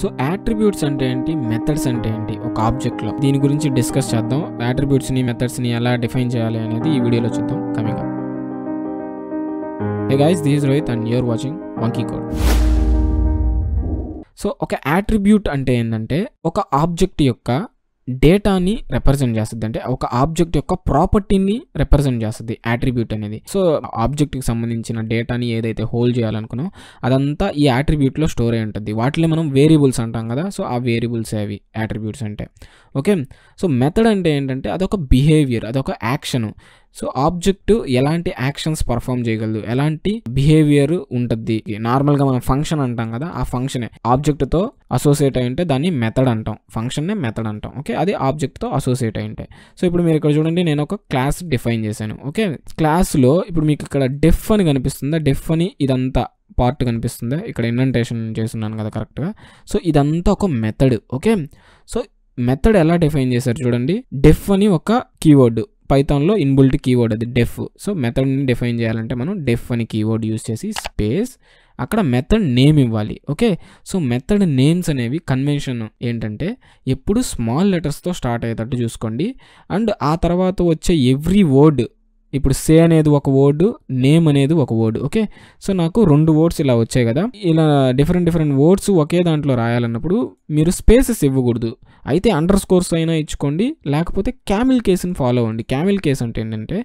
so attributes అంటే ఏంటి methods అంటే ఏంటి ఒక ఆబ్జెక్ట్లో దీని గురించి డిస్కస్ చేద్దాం మెథడ్స్ మెథడ్స్ని ఎలా డిఫైన్ చేయాలి అనేది ఈ వీడియోలో చూద్దాం coming up guys this Rohit and you're watching wonky code so ఒక యాట్రిబ్యూట్ అంటే ఏంటంటే ఒక ఆబ్జెక్ట్ యొక్క డేటాని రిప్రజెంట్ చేస్తుంది అంటే ఒక ఆబ్జెక్ట్ యొక్క ప్రాపర్టీని రిప్రజెంట్ చేస్తుంది యాట్రిబ్యూట్ అనేది సో ఆబ్జెక్ట్కి సంబంధించిన డేటాని ఏదైతే హోల్డ్ చేయాలనుకున్నాం అదంతా ఈ యాట్రిబ్యూట్లో స్టోర్ అయి ఉంటుంది వాటిలో మనం వేరియబుల్స్ అంటాం కదా సో ఆ వేరియబుల్స్ అవి యాట్రిబ్యూట్స్ అంటే ఓకే సో మెథడ్ అంటే ఏంటంటే అదొక బిహేవియర్ అదొక యాక్షను సో ఆబ్జెక్ట్ ఎలాంటి యాక్షన్స్ పర్ఫామ్ చేయగలదు ఎలాంటి బిహేవియర్ ఉంటుంది నార్మల్గా మనం ఫంక్షన్ అంటాం కదా ఆ ఫంక్షనే తో అసోసియేట్ అయి ఉంటే దాన్ని మెథడ్ అంటాం ఫంక్షన్నే మెథడ్ అంటాం ఓకే అది ఆబ్జెక్ట్తో అసోసియేట్ అయి ఉంటాయి సో ఇప్పుడు మీరు ఇక్కడ చూడండి నేను ఒక క్లాస్ డిఫైన్ చేశాను ఓకే క్లాస్లో ఇప్పుడు మీకు ఇక్కడ డెఫ్ అని కనిపిస్తుందా డెఫ్ అని ఇదంతా పార్ట్ కనిపిస్తుంది ఇక్కడ ఇన్వెంటేషన్ చేస్తున్నాను కదా కరెక్ట్గా సో ఇదంతా ఒక మెథడ్ ఓకే సో మెథడ్ ఎలా డిఫైన్ చేశారు చూడండి డెఫ్ అని ఒక కీవర్డ్ పైథాన్లో ఇన్బుల్ట్ కీవర్డ్ అది డెఫ్ సో మెథడ్ని డిఫైన్ చేయాలంటే మనం డెఫ్ అని కీవర్డ్ యూస్ చేసి స్పేస్ అక్కడ మెథడ్ నేమ్ ఇవ్వాలి ఓకే సో మెథడ్ నేమ్స్ అనేవి కన్వెన్షన్ ఏంటంటే ఎప్పుడు స్మాల్ లెటర్స్తో స్టార్ట్ అయ్యేటట్టు చూసుకోండి అండ్ ఆ తర్వాత వచ్చే ఎవ్రీ వర్డ్ ఇప్పుడు సే అనేది ఒక వర్డ్ నేమ్ అనేది ఒక వర్డ్ ఓకే సో నాకు రెండు వర్డ్స్ ఇలా వచ్చాయి కదా ఇలా డిఫరెంట్ డిఫరెంట్ వర్డ్స్ ఒకే దాంట్లో రాయాలన్నప్పుడు మీరు స్పేసెస్ ఇవ్వకూడదు అయితే అండర్ స్కోర్స్ అయినా ఇచ్చుకోండి లేకపోతే క్యామిల్ కేసుని ఫాలో అవ్వండి క్యామిల్ కేస్ అంటే ఏంటంటే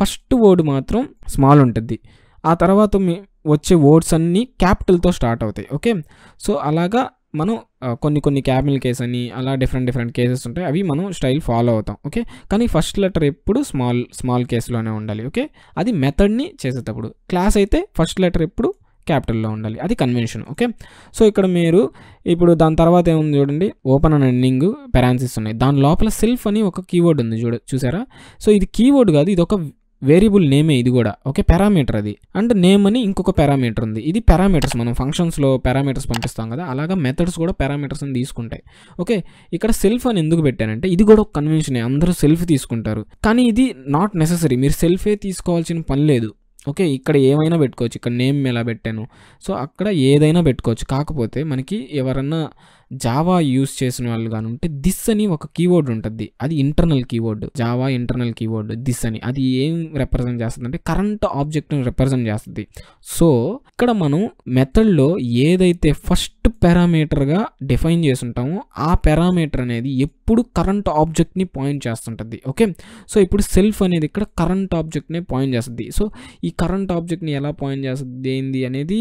ఫస్ట్ వర్డ్ మాత్రం స్మాల్ ఉంటుంది ఆ తర్వాత మీ వచ్చే వర్డ్స్ అన్నీ క్యాపిటల్తో స్టార్ట్ అవుతాయి ఓకే సో అలాగా మనం కొన్ని కొన్ని క్యాపిల్ కేస్ అని అలా డిఫరెంట్ డిఫరెంట్ కేసెస్ ఉంటాయి అవి మనం స్టైల్ ఫాలో అవుతాం ఓకే కానీ ఫస్ట్ లెటర్ ఎప్పుడు స్మాల్ స్మాల్ కేసులోనే ఉండాలి ఓకే అది మెథడ్ని చేసేటప్పుడు క్లాస్ అయితే ఫస్ట్ లెటర్ ఎప్పుడు క్యాపిటల్లో ఉండాలి అది కన్వెన్షన్ ఓకే సో ఇక్కడ మీరు ఇప్పుడు దాని తర్వాత ఏముంది చూడండి ఓపెన్ అండ్ ఎండింగ్ పెరాన్సిస్ ఉన్నాయి దాని లోపల సెల్ఫ్ అని ఒక కీవర్డ్ ఉంది చూడ చూసారా సో ఇది కీవర్డ్ కాదు ఇది ఒక వేరియబుల్ నేమే ఇది కూడా ఓకే పారామీటర్ అది అండ్ నేమ్ అని ఇంకొక పారామీటర్ ఉంది ఇది పారామీటర్స్ మనం ఫంక్షన్స్లో పారామీటర్స్ పంపిస్తాం కదా అలాగా మెథడ్స్ కూడా పారామీటర్స్ అని తీసుకుంటాయి ఓకే ఇక్కడ సెల్ఫ్ అని ఎందుకు పెట్టానంటే ఇది కూడా ఒక కన్వెన్షన్ అందరూ సెల్ఫ్ తీసుకుంటారు కానీ ఇది నాట్ నెససరీ మీరు సెల్ఫే తీసుకోవాల్సిన పని లేదు ఓకే ఇక్కడ ఏమైనా పెట్టుకోవచ్చు ఇక్కడ నేమ్ ఎలా పెట్టాను సో అక్కడ ఏదైనా పెట్టుకోవచ్చు కాకపోతే మనకి ఎవరన్నా జావా యూస్ చేసిన వాళ్ళు కానీ ఉంటే దిస్ అని ఒక కీవర్డ్ ఉంటుంది అది internal keyword Java internal keyword this అని అది ఏం రిప్రజెంట్ చేస్తుంది అంటే కరెంట్ ఆబ్జెక్ట్ని రిప్రజెంట్ చేస్తుంది సో ఇక్కడ మనం మెథడ్లో ఏదైతే ఫస్ట్ పారామీటర్గా డిఫైన్ చేసి ఉంటామో ఆ పారామీటర్ అనేది ఎప్పుడు కరెంట్ ఆబ్జెక్ట్ని పాయింట్ చేస్తుంటుంది ఓకే సో ఇప్పుడు సెల్ఫ్ అనేది ఇక్కడ కరెంట్ ఆబ్జెక్ట్ని పాయింట్ చేస్తుంది సో ఈ కరెంట్ ఆబ్జెక్ట్ని ఎలా పాయింట్ చేస్తుంది ఏంది అనేది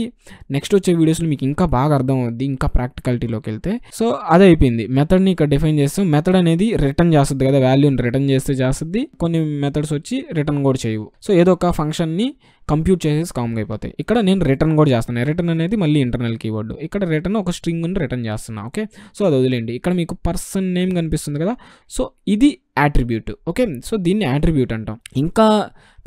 నెక్స్ట్ వచ్చే వీడియోస్లో మీకు ఇంకా బాగా అర్థం అవుద్ది ఇంకా ప్రాక్టికాలిటీలోకి వెళ్తే సో అది అయిపోయింది మెథడ్ని ఇక్కడ డిఫైన్ చేస్తాం మెథడ్ అనేది రిటర్న్ చేస్తుంది కదా వాల్యూని రిటర్న్ చేస్తే చేస్తుంది కొన్ని మెథడ్స్ వచ్చి రిటర్న్ కూడా చేయవు సో ఏదో ఒక ఫంక్షన్ని కంప్యూట్ చేసేసి కామ్గా అయిపోతాయి ఇక్కడ నేను రిటర్న్ కూడా చేస్తాను రిటర్న్ అనేది మళ్ళీ ఇంటర్నల్ కీవర్డ్ ఇక్కడ రిటర్న్ ఒక స్ట్రింగ్ స్ట్రింగ్ని రిటర్న్ చేస్తున్నా ఓకే సో అది వదిలేండి ఇక్కడ మీకు పర్సన్ నేమ్ కనిపిస్తుంది కదా సో ఇది యాట్రిబ్యూట్ ఓకే సో దీన్ని యాట్రిబ్యూట్ అంటాం ఇంకా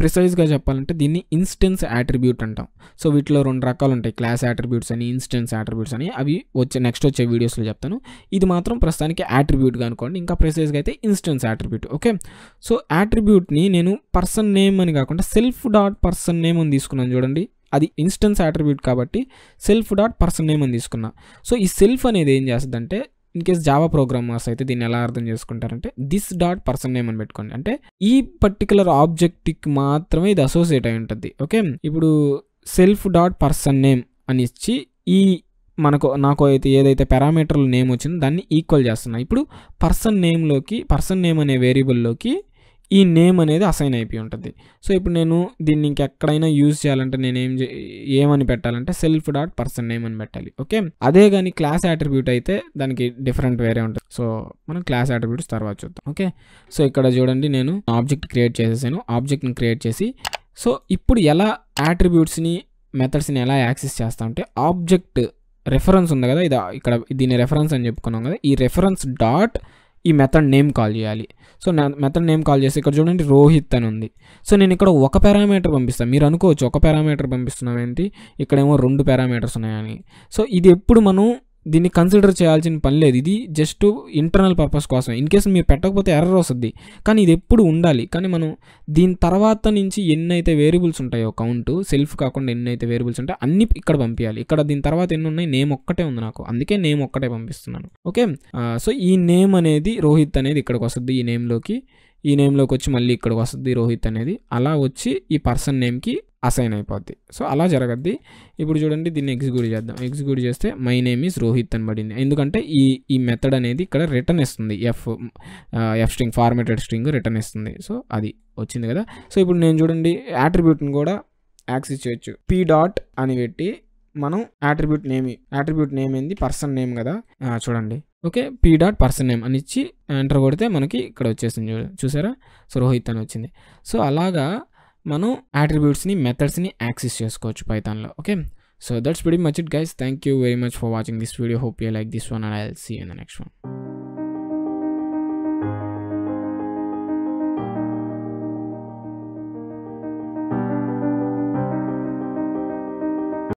ప్రిసైజ్గా చెప్పాలంటే దీన్ని ఇన్స్టెన్స్ యాట్రిబ్యూట్ అంటాం సో వీటిలో రెండు రకాలు ఉంటాయి క్లాస్ యాట్రిబ్యూట్స్ అని ఇన్స్టెన్స్ యాట్రిబ్యూట్స్ అని అవి వచ్చే నెక్స్ట్ వచ్చే వీడియోస్లో చెప్తాను ఇది మాత్రం ప్రస్తుతానికి యాట్రిబ్యూట్గా అనుకోండి ఇంకా ప్రిసైజ్గా అయితే ఇన్స్టెన్స్ యాట్రిబ్యూట్ ఓకే సో యాట్రిబ్యూట్ని నేను పర్సన్ నేమ్ అని కాకుండా సెల్ఫ్ డాట్ పర్సన్ నేమ్ అని తీసుకున్నాను చూడండి అది ఇన్స్టెన్స్ యాట్రిబ్యూట్ కాబట్టి సెల్ఫ్ డాట్ పర్సన్ నేమ్ అని తీసుకున్నా సో ఈ సెల్ఫ్ అనేది ఏం చేస్తుందంటే ఇన్ కేస్ జావా ప్రోగ్రామర్స్ అయితే దీన్ని ఎలా అర్థం చేసుకుంటారంటే దిస్ డాట్ పర్సన్ నేమ్ అని పెట్టుకోండి అంటే ఈ పర్టికులర్ ఆబ్జెక్ట్కి మాత్రమే ఇది అసోసియేట్ అయి ఉంటుంది ఓకే ఇప్పుడు సెల్ఫ్ డాట్ పర్సన్ నేమ్ అని ఇచ్చి ఈ మనకు నాకు అయితే ఏదైతే పారామీటర్లు నేమ్ వచ్చిందో దాన్ని ఈక్వల్ చేస్తున్నా ఇప్పుడు పర్సన్ నేమ్లోకి పర్సన్ నేమ్ అనే వేరియబుల్లోకి ఈ నేమ్ అనేది అసైన్ అయిపోయి ఉంటుంది సో ఇప్పుడు నేను దీన్ని ఇంకెక్కడైనా యూజ్ చేయాలంటే నేను ఏం ఏమని పెట్టాలంటే సెల్ఫ్ డాట్ పర్సన్ నేమ్ అని పెట్టాలి ఓకే అదే కానీ క్లాస్ యాట్రిబ్యూట్ అయితే దానికి డిఫరెంట్ వేరే ఉంటుంది సో మనం క్లాస్ యాట్రిబ్యూట్స్ తర్వాత చూద్దాం ఓకే సో ఇక్కడ చూడండి నేను ఆబ్జెక్ట్ క్రియేట్ చేసేసాను ఆబ్జెక్ట్ని క్రియేట్ చేసి సో ఇప్పుడు ఎలా యాట్రిబ్యూట్స్ని మెథడ్స్ని ఎలా యాక్సెస్ చేస్తామంటే ఆబ్జెక్ట్ రెఫరెన్స్ ఉంది కదా ఇది ఇక్కడ దీని రెఫరెన్స్ అని చెప్పుకున్నాం కదా ఈ రెఫరెన్స్ డాట్ ఈ మెథడ్ నేమ్ కాల్ చేయాలి సో నా మెథడ్ నేమ్ కాల్ చేసి ఇక్కడ చూడండి రోహిత్ అని ఉంది సో నేను ఇక్కడ ఒక పారామీటర్ పంపిస్తాను మీరు అనుకోవచ్చు ఒక పారామీటర్ పంపిస్తున్నాం ఏంటి ఇక్కడేమో రెండు పారామీటర్స్ ఉన్నాయని సో ఇది ఎప్పుడు మనం దీన్ని కన్సిడర్ చేయాల్సిన పని లేదు ఇది జస్ట్ ఇంటర్నల్ పర్పస్ కోసం ఇన్ కేసు మీరు పెట్టకపోతే ఎర్ర వస్తుంది కానీ ఇది ఎప్పుడు ఉండాలి కానీ మనం దీని తర్వాత నుంచి ఎన్నైతే వేరియబుల్స్ ఉంటాయో కౌంట్ సెల్ఫ్ కాకుండా ఎన్నైతే వేరియబుల్స్ ఉంటాయో అన్ని ఇక్కడ పంపించాలి ఇక్కడ దీని తర్వాత ఎన్ని ఉన్నాయి నేమ్ ఒక్కటే ఉంది నాకు అందుకే నేమ్ ఒక్కటే పంపిస్తున్నాను ఓకే సో ఈ నేమ్ అనేది రోహిత్ అనేది ఇక్కడికి వస్తుంది ఈ నేమ్లోకి ఈ నేమ్లోకి వచ్చి మళ్ళీ ఇక్కడికి వస్తుంది రోహిత్ అనేది అలా వచ్చి ఈ పర్సన్ నేమ్కి అసైన్ అయిపోద్ది సో అలా జరగద్ది ఇప్పుడు చూడండి దీన్ని ఎగ్జిక్యూట్ చేద్దాం ఎగ్జిక్యూట్ చేస్తే మై నేమ్ ఈస్ రోహిత్ అని పడింది ఎందుకంటే ఈ ఈ మెథడ్ అనేది ఇక్కడ రిటర్న్ ఇస్తుంది F F string formatted string return ఇస్తుంది సో అది వచ్చింది కదా సో ఇప్పుడు నేను చూడండి యాట్రిబ్యూట్ని కూడా యాక్సెస్ చేయొచ్చు పీ డాట్ అని పెట్టి మనం యాట్రిబ్యూట్ నేమ్ యాట్రిబ్యూట్ నేమ్ ఏంది పర్సన్ నేమ్ కదా చూడండి okay P dot person name అని ఇచ్చి ఎంటర్ కొడితే మనకి ఇక్కడ వచ్చేసింది చూసారా సో రోహిత్ అని వచ్చింది సో అలాగా manu attributes ni methods ni access chesukochu python lo okay so that's pretty much it guys thank you very much for watching this video hope you like this one and i'll see you in the next one